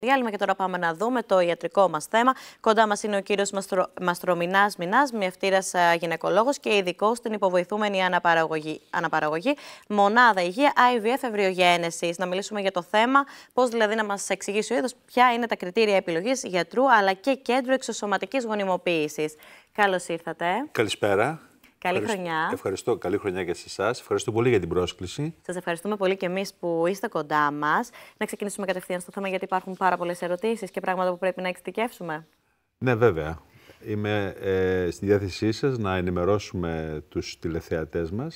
Διάλειμμα και τώρα πάμε να δούμε το ιατρικό μας θέμα. Κοντά μας είναι ο κύριος Μαστρο... Μαστρομινάς Μινάς, μιευτήρας γυναικολόγος και ειδικός στην υποβοηθούμενη αναπαραγωγή, αναπαραγωγή μονάδα υγεία IVF Ευρυογένεσης. Να μιλήσουμε για το θέμα, πώς δηλαδή να μας εξηγήσει ο είδος ποια είναι τα κριτήρια επιλογής γιατρού αλλά και κέντρου εξωσωματικής γονιμοποίησης. Καλώς ήρθατε. Καλησπέρα. Καλή χρονιά. Ευχαριστώ. Καλή χρονιά και σε εσάς. Ευχαριστώ πολύ για την πρόσκληση. Σας ευχαριστούμε πολύ και εμείς που είστε κοντά μας. Να ξεκινήσουμε κατευθείαν στο θέμα, γιατί υπάρχουν πάρα πολλές ερωτήσεις και πράγματα που πρέπει να εξειδικεύσουμε. Ναι, βέβαια. Είμαι ε, στη διάθεσή σας να ενημερώσουμε τους τηλεθεατές μας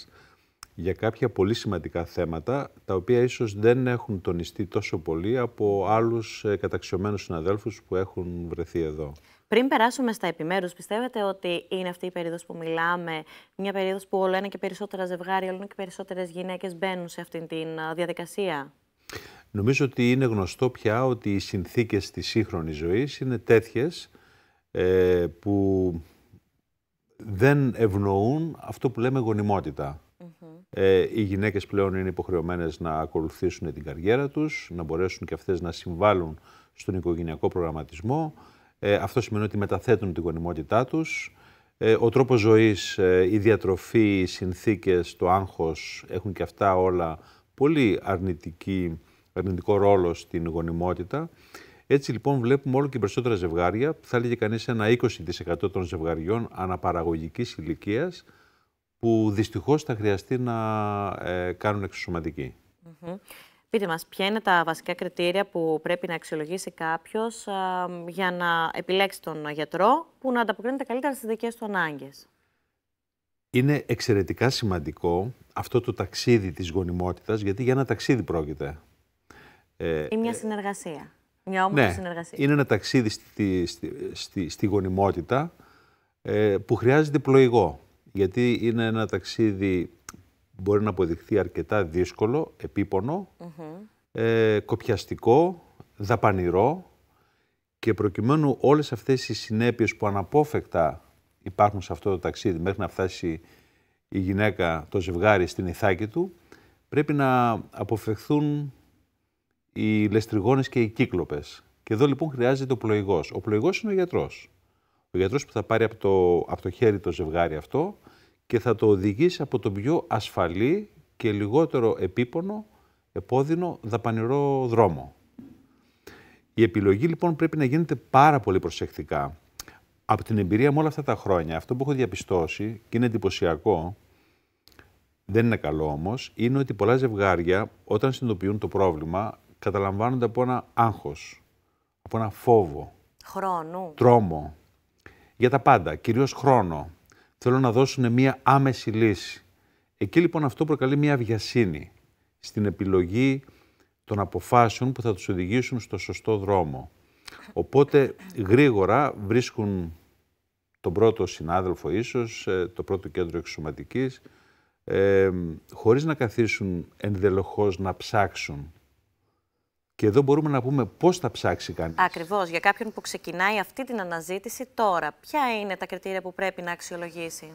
για κάποια πολύ σημαντικά θέματα, τα οποία ίσως δεν έχουν τονιστεί τόσο πολύ από άλλους ε, καταξιωμένους συναδέλφους που έχουν βρεθεί εδώ. Πριν περάσουμε στα επιμέρους, πιστεύετε ότι είναι αυτή η περίοδος που μιλάμε, μια περίοδος που όλο ένα και περισσότερα ζευγάρια, όλο ένα και περισσότερες γυναίκες μπαίνουν σε αυτή την διαδικασία. Νομίζω ότι είναι γνωστό πια ότι οι συνθήκες της σύγχρονης ζωής είναι τέτοιες ε, που δεν ευνοούν αυτό που λέμε γονιμότητα. ε, οι γυναίκες πλέον είναι υποχρεωμένες να ακολουθήσουν την καριέρα τους, να μπορέσουν και αυτές να συμβάλλουν στον οικογενειακό προγραμματισμό. Ε, αυτό σημαίνει ότι μεταθέτουν την γονιμότητά τους. Ε, ο τρόπος ζωής, ε, η διατροφή, οι συνθήκες, το άγχος, έχουν και αυτά όλα πολύ αρνητική, αρνητικό ρόλο στην γονιμότητα. Έτσι λοιπόν βλέπουμε όλο και περισσότερα ζευγάρια, θα έλεγε κανείς ένα 20% των ζευγαριών αναπαραγωγικής ηλικίας που δυστυχώς θα χρειαστεί να κάνουν εξωσωματική. Πείτε μας, ποια είναι τα βασικά κριτήρια που πρέπει να αξιολογήσει κάποιος για να επιλέξει τον γιατρό που να ανταποκρίνεται καλύτερα στις δικές του ανάγκες. Είναι εξαιρετικά σημαντικό αυτό το ταξίδι της γονιμότητας, γιατί για ένα ταξίδι πρόκειται. Ε, ή μια ε, συνεργασία. Μια όμορφη ναι, συνεργασία. Είναι ένα ταξίδι στη, στη, στη, γονιμότητα ε, που χρειάζεται πλοηγό. Γιατί είναι ένα ταξίδι μπορεί να αποδειχθεί αρκετά δύσκολο, επίπονο, ε, κοπιαστικό, δαπανηρό και προκειμένου όλες αυτές οι συνέπειες που αναπόφευκτα υπάρχουν σε αυτό το ταξίδι μέχρι να φτάσει η γυναίκα, το ζευγάρι στην Ιθάκη του, πρέπει να αποφευχθούν οι λεστριγόνες και οι κύκλοπες. Και εδώ λοιπόν χρειάζεται ο πλοηγός. Ο πλοηγός είναι ο γιατρός. Ο γιατρός που θα πάρει το, από το χέρι το ζευγάρι αυτό, και θα το οδηγήσει από το πιο ασφαλή και λιγότερο επίπονο, επώδυνο, δαπανηρό δρόμο. Η επιλογή λοιπόν πρέπει να γίνεται πάρα πολύ προσεκτικά. Από την εμπειρία μου όλα αυτά τα χρόνια, αυτό που έχω διαπιστώσει και είναι εντυπωσιακό, δεν είναι καλό όμως, είναι ότι πολλά ζευγάρια όταν συνειδητοποιούν το πρόβλημα καταλαμβάνονται από ένα άγχος, από ένα φόβο. Χρόνου. Τρόμο. Για τα πάντα, κυρίως χρόνο. Θέλω να δώσουν μία άμεση λύση. Εκεί λοιπόν αυτό προκαλεί μία βιασύνη στην επιλογή των αποφάσεων που θα τους οδηγήσουν στο σωστό δρόμο. Οπότε γρήγορα βρίσκουν τον πρώτο συνάδελφο ίσως, ε, το πρώτο κέντρο εξωματικής, ε, χωρίς να καθίσουν ενδελοχώς να ψάξουν και εδώ μπορούμε να πούμε πώς θα ψάξει κανείς. Ακριβώς. Για κάποιον που ξεκινάει αυτή την αναζήτηση τώρα, ποια είναι τα κριτήρια που πρέπει να αξιολογήσει.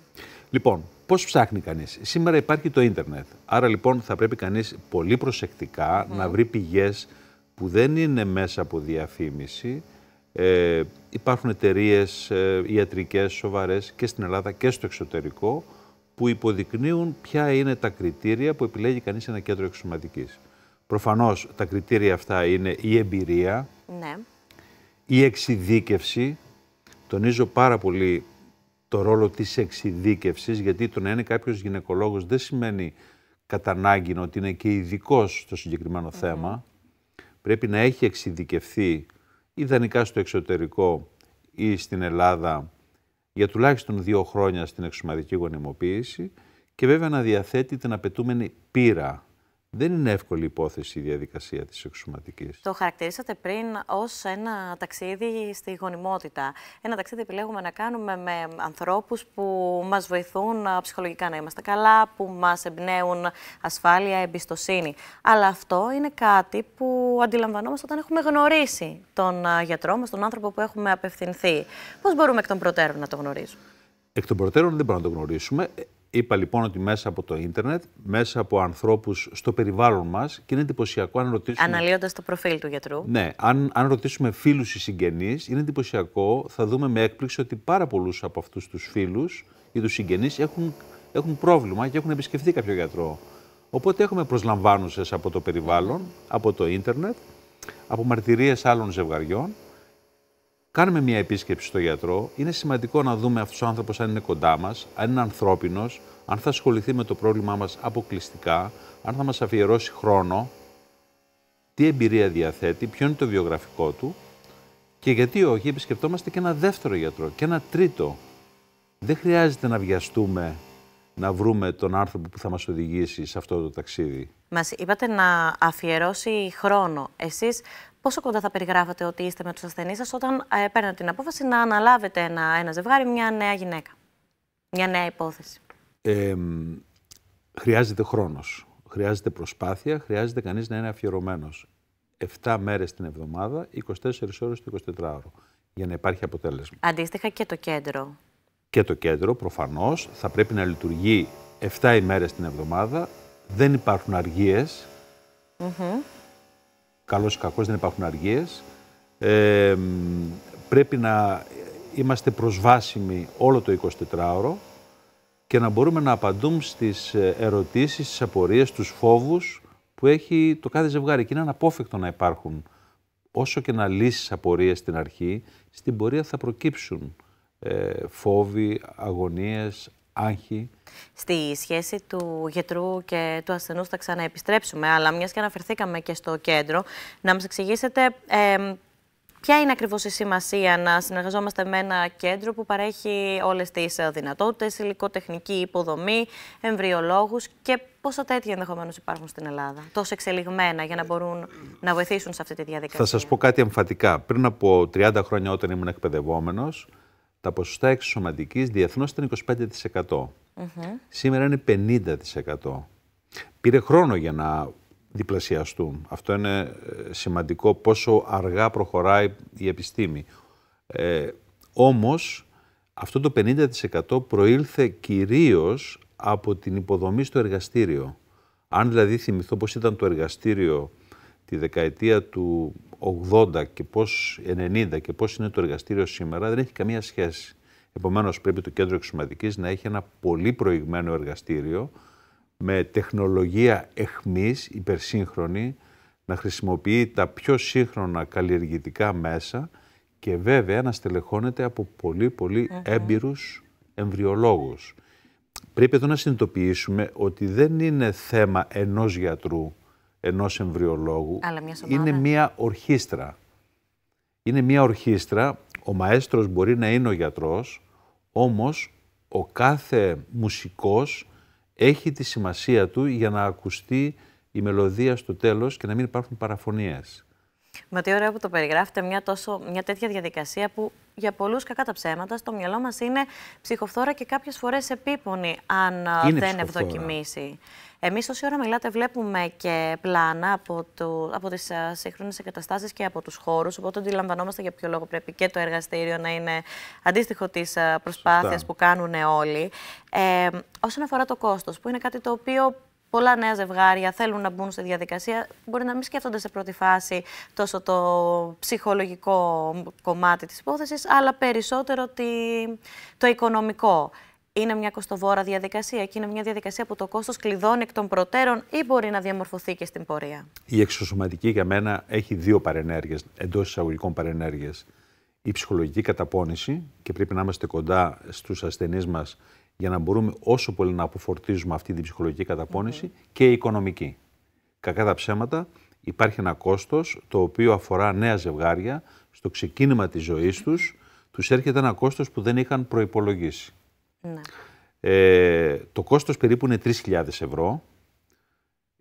Λοιπόν, πώς ψάχνει κανείς. Σήμερα υπάρχει το ίντερνετ. Άρα λοιπόν θα πρέπει κανείς πολύ προσεκτικά να ναι. βρει πηγές που δεν είναι μέσα από διαφήμιση. Ε, υπάρχουν εταιρείες ε, ιατρικές σοβαρές και στην Ελλάδα και στο εξωτερικό που υποδεικνύουν ποια είναι τα κριτήρια που επιλέγει κανείς ένα κέντρο εξωματικής. Προφανώς τα κριτήρια αυτά είναι η εμπειρία, ναι. η εξειδίκευση. Τονίζω πάρα πολύ το ρόλο της εξειδίκευσης, γιατί το να είναι κάποιος γυναικολόγος δεν σημαίνει κατά ανάγκη ότι είναι και ειδικό στο συγκεκριμένο θέμα. Πρέπει να έχει εξειδικευθεί ιδανικά στο εξωτερικό ή στην Ελλάδα για τουλάχιστον δύο χρόνια στην εξωματική γονιμοποίηση και βέβαια να διαθέτει την απαιτούμενη πείρα δεν είναι εύκολη υπόθεση η διαδικασία της εξωματικής. Το χαρακτηρίσατε πριν ως ένα ταξίδι στη γονιμότητα. Ένα ταξίδι επιλέγουμε να κάνουμε με ανθρώπους που μας βοηθούν ψυχολογικά να είμαστε καλά, που μας εμπνέουν ασφάλεια, εμπιστοσύνη. Αλλά αυτό είναι κάτι που αντιλαμβανόμαστε όταν έχουμε γνωρίσει τον γιατρό μας, τον άνθρωπο που έχουμε απευθυνθεί. Πώς μπορούμε εκ των προτέρων να το γνωρίζουμε. Εκ των προτέρων δεν μπορούμε να το γνωρίσουμε. Είπα λοιπόν ότι μέσα από το ίντερνετ, μέσα από ανθρώπους στο περιβάλλον μας και είναι εντυπωσιακό αν ρωτήσουμε. Αναλύοντας το προφίλ του γιατρού. Ναι, αν, αν ρωτήσουμε φίλους ή συγγενείς, είναι εντυπωσιακό, θα δούμε με έκπληξη ότι πάρα πολλούς από αυτούς τους φίλους ή τους συγγενείς έχουν, έχουν πρόβλημα και έχουν επισκεφθεί κάποιο γιατρό. Οπότε έχουμε προσλαμβάνουσες από το περιβάλλον, από το ίντερνετ, από μαρτυρίες άλλων ζευγαριών κάνουμε μια επίσκεψη στο γιατρό, είναι σημαντικό να δούμε αυτός ο άνθρωπος αν είναι κοντά μας, αν είναι ανθρώπινος, αν θα ασχοληθεί με το πρόβλημά μας αποκλειστικά, αν θα μας αφιερώσει χρόνο, τι εμπειρία διαθέτει, ποιο είναι το βιογραφικό του και γιατί όχι, επισκεπτόμαστε και ένα δεύτερο γιατρό και ένα τρίτο. Δεν χρειάζεται να βιαστούμε να βρούμε τον άνθρωπο που θα μας οδηγήσει σε αυτό το ταξίδι. Μας είπατε να αφιερώσει χρόνο. Εσείς πόσο κοντά θα περιγράφετε ότι είστε με τους ασθενείς σας όταν ε, παίρνετε την απόφαση να αναλάβετε ένα, ένα ζευγάρι, μια νέα γυναίκα, μια νέα υπόθεση. Ε, χρειάζεται χρόνος. Χρειάζεται προσπάθεια, χρειάζεται κανείς να είναι αφιερωμένος. 7 μέρες την εβδομάδα, 24 ώρες το 24ωρο. Για να υπάρχει αποτέλεσμα. Αντίστοιχα και το κέντρο. Και το κέντρο, προφανώς, θα πρέπει να λειτουργεί 7 ημέρες την εβδομάδα. Δεν υπάρχουν αργίες. Καλώς ή κακώς δεν υπάρχουν αργίες. πρέπει να είμαστε προσβάσιμοι όλο το 24ωρο και να μπορούμε να απαντούμε στις ε, ερωτήσεις, στις απορίες, στους φόβους που έχει το κάθε ζευγάρι. Και είναι αναπόφευκτο να υπάρχουν όσο και να λύσεις απορίες στην αρχή, στην πορεία θα προκύψουν ε, φόβοι, αγωνίες, άγχη. Στη σχέση του γιατρού και του ασθενού θα ξαναεπιστρέψουμε, αλλά μιας και αναφερθήκαμε και στο κέντρο, να μας εξηγήσετε ε, Ποια είναι ακριβώς η σημασία να συνεργαζόμαστε με ένα κέντρο που παρέχει όλες τις δυνατότητες, υλικοτεχνική υποδομή, εμβριολόγους και πόσα τέτοια ενδεχομένως υπάρχουν στην Ελλάδα, τόσο εξελιγμένα για να μπορούν να βοηθήσουν σε αυτή τη διαδικασία. Θα σας πω κάτι εμφαντικά. Πριν από 30 χρόνια όταν ήμουν εκπαιδευόμενος τα ποσοστά εξωσωματικής διεθνώς ήταν 25%. Σήμερα είναι 50%. Πήρε χρόνο για να διπλασιαστούν. Αυτό είναι ε, σημαντικό πόσο αργά προχωράει η επιστήμη. Ε, όμως αυτό το 50% προήλθε κυρίως από την υποδομή στο εργαστήριο. Αν δηλαδή θυμηθώ πώς ήταν το εργαστήριο τη δεκαετία του 80 και πώς 90 και πώς είναι το εργαστήριο σήμερα δεν έχει καμία σχέση. Επομένως πρέπει το κέντρο εξωματικής να έχει ένα πολύ προηγμένο εργαστήριο με τεχνολογία εχμής, υπερσύγχρονη, να χρησιμοποιεί τα πιο σύγχρονα καλλιεργητικά μέσα και βέβαια να στελεχώνεται από πολύ πολύ έμπειρους εμβριολόγους. Πρέπει εδώ να συνειδητοποιήσουμε ότι δεν είναι θέμα ενός γιατρού ενός εμβριολόγου είναι μία ορχήστρα. Είναι μία ορχήστρα, ο μαέστρος μπορεί να είναι ο γιατρός, όμως ο κάθε μουσικός έχει τη σημασία του για να ακουστεί η μελωδία στο τέλος και να μην υπάρχουν παραφωνίες. Μα τι ωραία που το περιγράφετε, μια, τόσο, μια τέτοια διαδικασία που για πολλούς κακά τα ψέματα στο μυαλό μας είναι ψυχοφθόρα και κάποιες φορές επίπονη αν ε, δεν ευδοκιμήσει. Εμείς, όση ώρα μιλάτε βλέπουμε και πλάνα από, το, από τις ε, σύγχρονες εγκαταστάσεις και από τους χώρους, οπότε αντιλαμβανόμαστε για ποιο λόγο πρέπει και το εργαστήριο να είναι αντίστοιχο της ε, προσπάθειας που κάνουν όλοι. Ε, όσον αφορά το κόστος, που είναι κάτι το οποίο πολλά νέα ζευγάρια θέλουν να μπουν στη διαδικασία. Μπορεί να μην σκέφτονται σε πρώτη φάση τόσο το ψυχολογικό κομμάτι της υπόθεσης, αλλά περισσότερο το οικονομικό είναι μια κοστοβόρα διαδικασία και είναι μια διαδικασία που το κόστος κλειδώνει εκ των προτέρων ή μπορεί να διαμορφωθεί και στην πορεία. Η εξωσωματική για μένα έχει δύο παρενέργειες, εντός εισαγωγικών παρενέργειες. Η ψυχολογική καταπώνηση και πρέπει να είμαστε κοντά στους ασθενείς μας για να μπορούμε όσο πολύ να αποφορτίζουμε αυτή την ψυχολογική καταπώνηση και η οικονομική. Κακά τα ψέματα, υπάρχει ένα κόστος το οποίο αφορά νέα ζευγάρια στο ξεκίνημα της ζωής τους. Τους έρχεται ένα κόστος που δεν είχαν προπολογίσει. Ναι. Ε, το κόστος περίπου είναι 3.000 ευρώ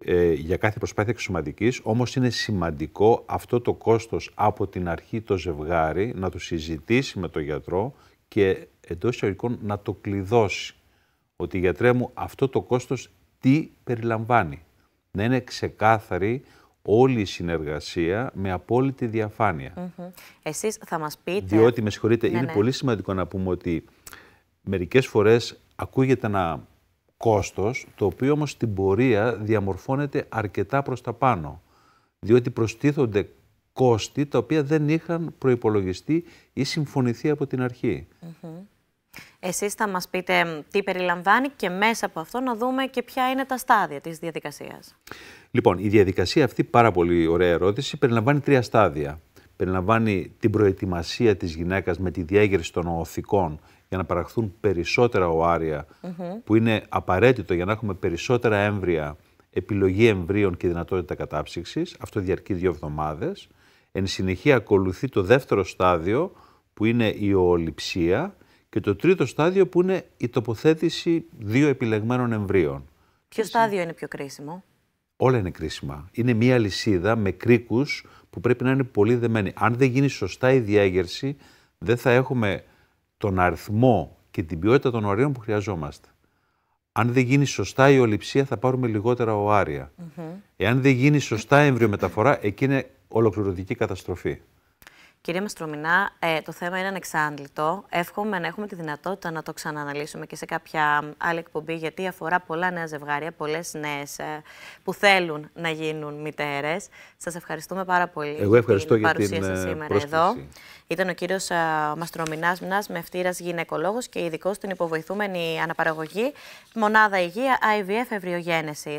ε, για κάθε προσπάθεια εξωματικής, όμως είναι σημαντικό αυτό το κόστος από την αρχή το ζευγάρι να το συζητήσει με τον γιατρό και εντός εισαγωγικών να το κλειδώσει. Ότι γιατρέ μου αυτό το κόστος τι περιλαμβάνει. Να είναι ξεκάθαρη όλη η συνεργασία με απόλυτη διαφάνεια. Mm Εσείς θα μας πείτε... Διότι, με συγχωρείτε, ναι, είναι ναι. πολύ σημαντικό να πούμε ότι μερικές φορές ακούγεται ένα κόστος, το οποίο όμως στην πορεία διαμορφώνεται αρκετά προς τα πάνω, διότι προστίθονται κόστη τα οποία δεν είχαν προϋπολογιστεί ή συμφωνηθεί από την αρχη Εσείς θα μας πείτε τι περιλαμβάνει και μέσα από αυτό να δούμε και ποια είναι τα στάδια της διαδικασίας. Λοιπόν, η διαδικασία αυτή, πάρα πολύ ωραία ερώτηση, περιλαμβάνει τρία στάδια. Περιλαμβάνει την προετοιμασία της γυναίκας με τη διέγερση των οθικών για να παραχθούν περισσότερα που είναι απαραίτητο για να έχουμε περισσότερα έμβρια, επιλογή εμβρίων και δυνατότητα κατάψυξης. Αυτό διαρκεί δύο εβδομάδες. Εν συνεχεία ακολουθεί το δεύτερο στάδιο, που είναι η οολυψία, και το τρίτο στάδιο που είναι η τοποθέτηση δύο επιλεγμένων εμβρίων. Ποιο στάδιο είναι πιο κρίσιμο? Όλα είναι κρίσιμα. Είναι μία λυσίδα με κρίκους που πρέπει να είναι πολύ δεμένη. Αν δεν γίνει σωστά η διέγερση, δεν θα έχουμε τον αριθμό και την ποιότητα των ωραίων που χρειαζόμαστε. Αν δεν γίνει σωστά η ολυψία, θα πάρουμε λιγότερα οάρια. Mm Εάν δεν γίνει σωστά η εμβριομεταφορά, εκεί είναι ολοκληρωτική καταστροφή. Κυρία Μαστρομινά, ε, το θέμα είναι ανεξάντλητο. Εύχομαι να έχουμε τη δυνατότητα να το ξανααναλύσουμε και σε κάποια άλλη εκπομπή, γιατί αφορά πολλά νέα ζευγάρια, πολλές νέες ε, που θέλουν να γίνουν μητέρες. Σας ευχαριστούμε πάρα πολύ για την παρουσία ε, σας σήμερα πρόσκληση. εδώ. Ήταν ο κύριος Μαστρομινάς Μνάς, μευτήρα γυναικολόγος και ειδικός στην υποβοηθούμενη αναπαραγωγή Μονάδα Υγεία IVF Ευριογένεση.